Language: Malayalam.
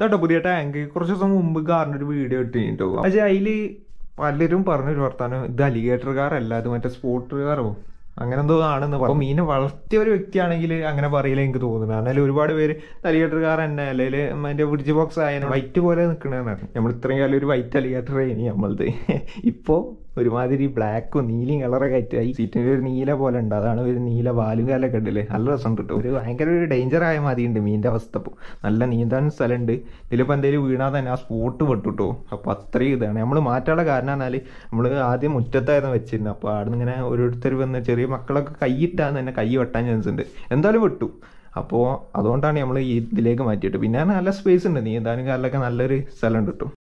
ഇതാട്ടോ പുതിയ ടാങ്ക് കുറച്ച് ദിവസം മുമ്പ് കാറിൻ്റെ ഒരു വീഡിയോ ഇട്ട് കഴിഞ്ഞിട്ടോ പക്ഷേ അതില് പലരും പറഞ്ഞൊരു വർത്താനം ഇത് അലിഗേറ്റർ കാറല്ല അത് മറ്റേ സ്പോർട്ട് കാറോ അങ്ങനെ എന്തോ ആണെന്ന് പറഞ്ഞു മീനെ വളർത്തിയ ഒരു വ്യക്തിയാണെങ്കിൽ അങ്ങനെ പറയില്ല എനിക്ക് തോന്നുന്നു കാരണം ഒരുപാട് പേര് കാർ തന്നെ അല്ലെങ്കിൽ അതിന്റെ ബ്രിഡ്ജ് ബോക്സ് ആയ വൈറ്റ് പോലെ നിൽക്കണമെന്നാണ് നമ്മൾ ഇത്രയും കാലം ഒരു വൈറ്റ് അലിഗേറ്റർ ഇനി നമ്മളത് ഇപ്പോൾ ഒരുമാതിരി ബ്ലാക്കും നീലയും കളറൊക്കെ ആയിട്ടായി സീറ്റിന്റെ ഒരു നീല പോലെ ഉണ്ട് അതാണ് ഒരു നീല വാലും കാലൊക്കെ ഉണ്ടല്ലേ നല്ല രസം കിട്ടും ഒരു ഭയങ്കര ഒരു ഡേഞ്ചർ ആയ ഉണ്ട് മീനിൻ്റെ അവസ്ഥ ഇപ്പോൾ നല്ല നീന്താൻ സ്ഥലമുണ്ട് ഇതിലിപ്പോൾ എന്തെങ്കിലും വീണാൽ തന്നെ ആ സ്പോട്ട് പെട്ടുട്ടോ അപ്പോൾ അത്രയും ഇതാണ് നമ്മൾ മാറ്റാനുള്ള കാരണം എന്നാൽ നമ്മൾ ആദ്യം മുറ്റത്തായിരുന്നു വെച്ചിരുന്നത് അപ്പോൾ അവിടെ നിന്ന് ഇങ്ങനെ ഓരോരുത്തർ വന്ന് ചെറിയ മക്കളൊക്കെ കൈയിട്ടാന്ന് തന്നെ കൈ വെട്ടാൻ ചാൻസ് ഉണ്ട് എന്തായാലും വെട്ടു അപ്പോൾ അതുകൊണ്ടാണ് നമ്മൾ ഈ ഇതിലേക്ക് മാറ്റിയിട്ട് പിന്നെ നല്ല സ്പേസ് ഉണ്ട് നീന്താനും കാലിലൊക്കെ നല്ലൊരു സ്ഥലം കിട്ടും